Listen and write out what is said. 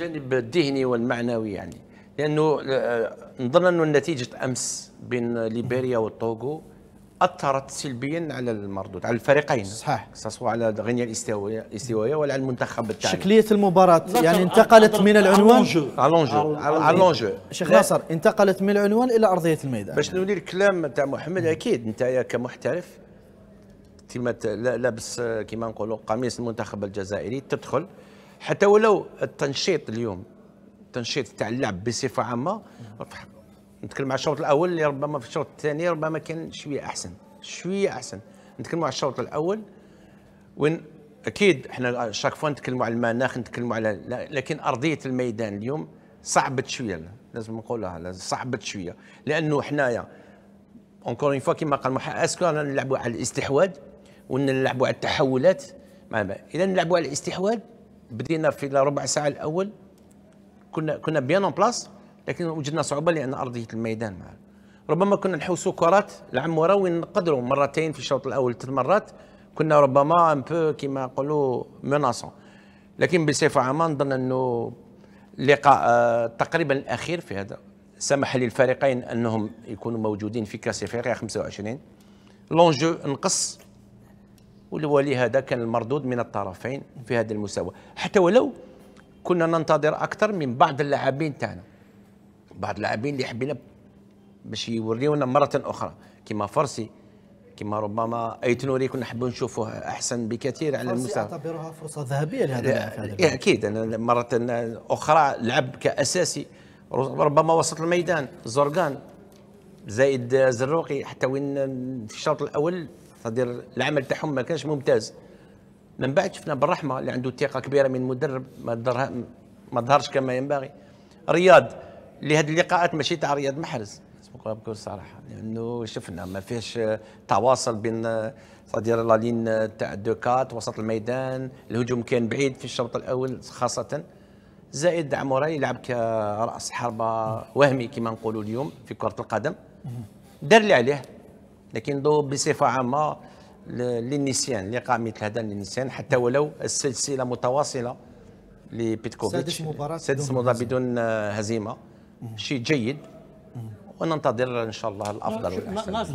الجانب الذهني والمعنوي يعني لانه آه، نظن انه نتيجه امس بين ليبيريا والطوغو اثرت سلبيا على المردود على الفريقين صحيح سواء على غينيا الاستوائيه ولا على المنتخب التاعنا شكليه المباراه يعني انتقلت من العنوان الونجو الونجو إيه، شيخ ناصر انتقلت من العنوان الى ارضيه الميدان باش نولي الكلام تاع محمد اكيد انت كمحترف كما لابس آه، كما نقولوا قميص المنتخب الجزائري تدخل حتى ولو التنشيط اليوم التنشيط تاع اللعب بصفه عامه نتكلم على الشوط الاول اللي ربما في الشوط الثاني ربما كان شويه احسن شويه احسن نتكلم على الشوط الاول وين اكيد احنا شاك فوا نتكلموا على المناخ نتكلموا على لكن ارضيه الميدان اليوم صعبت شويه لازم نقولها صعبت شويه لانه حنايا اونكور اون فوا كيما قال محمد اسكو نلعبوا على الاستحواذ ونلعبوا على التحولات اذا نلعبوا على الاستحواذ بدينا في ربع ساعه الاول كنا كنا بيان اون بلاس لكن وجدنا صعوبه لان ارضيه الميدان معه ربما كنا نحوسوا كرات العام ورا وين نقدروا مرتين في الشوط الاول ثلاث مرات كنا ربما ان بو كيما نقولوا مناصون لكن بصفه عامه نظن انه اللقاء آه، تقريبا الاخير في هذا سمح للفريقين انهم يكونوا موجودين في كاس افريقيا 25 لونجو نقص ولهذا كان المردود من الطرفين في هذه المساواه حتى ولو كنا ننتظر اكثر من بعض اللاعبين تاعنا بعض اللاعبين اللي حبينا باش يوريونا مره اخرى كما فرسي كما ربما ايتنوري كنا نحبوا نشوفوه احسن بكثير على المستوى اعتبرها فرصه ذهبيه لهذا إيه، اكيد انا مره اخرى لعب كاساسي ربما وسط الميدان زرقان زائد زروقي حتى وين في الشوط الاول تقدير العمل تاعهم ما كانش ممتاز من بعد شفنا بالرحمه اللي عنده ثقه كبيره من مدرب ما ما ظهرش كما ينبغي رياض لهذه اللقاءات ماشي تاع رياض محرز بكل صراحه لانه شفنا ما فيهش تواصل بين صدير لا لين تاع دوكات وسط الميدان الهجوم كان بعيد في الشوط الاول خاصه زائد عموري يلعب كراس حربه وهمي كما نقولوا اليوم في كره القدم دار اللي عليه لكن دو بصفه عامه للنسيان اللي قام مثل هذا للنسيان حتى ولو السلسله متواصله لبيتكوفيتش سادس مباراه سادس مباراه بدون آه، هزيمه شيء جيد وننتظر ان شاء الله الافضل نعم، والاحسن نعم، نعم.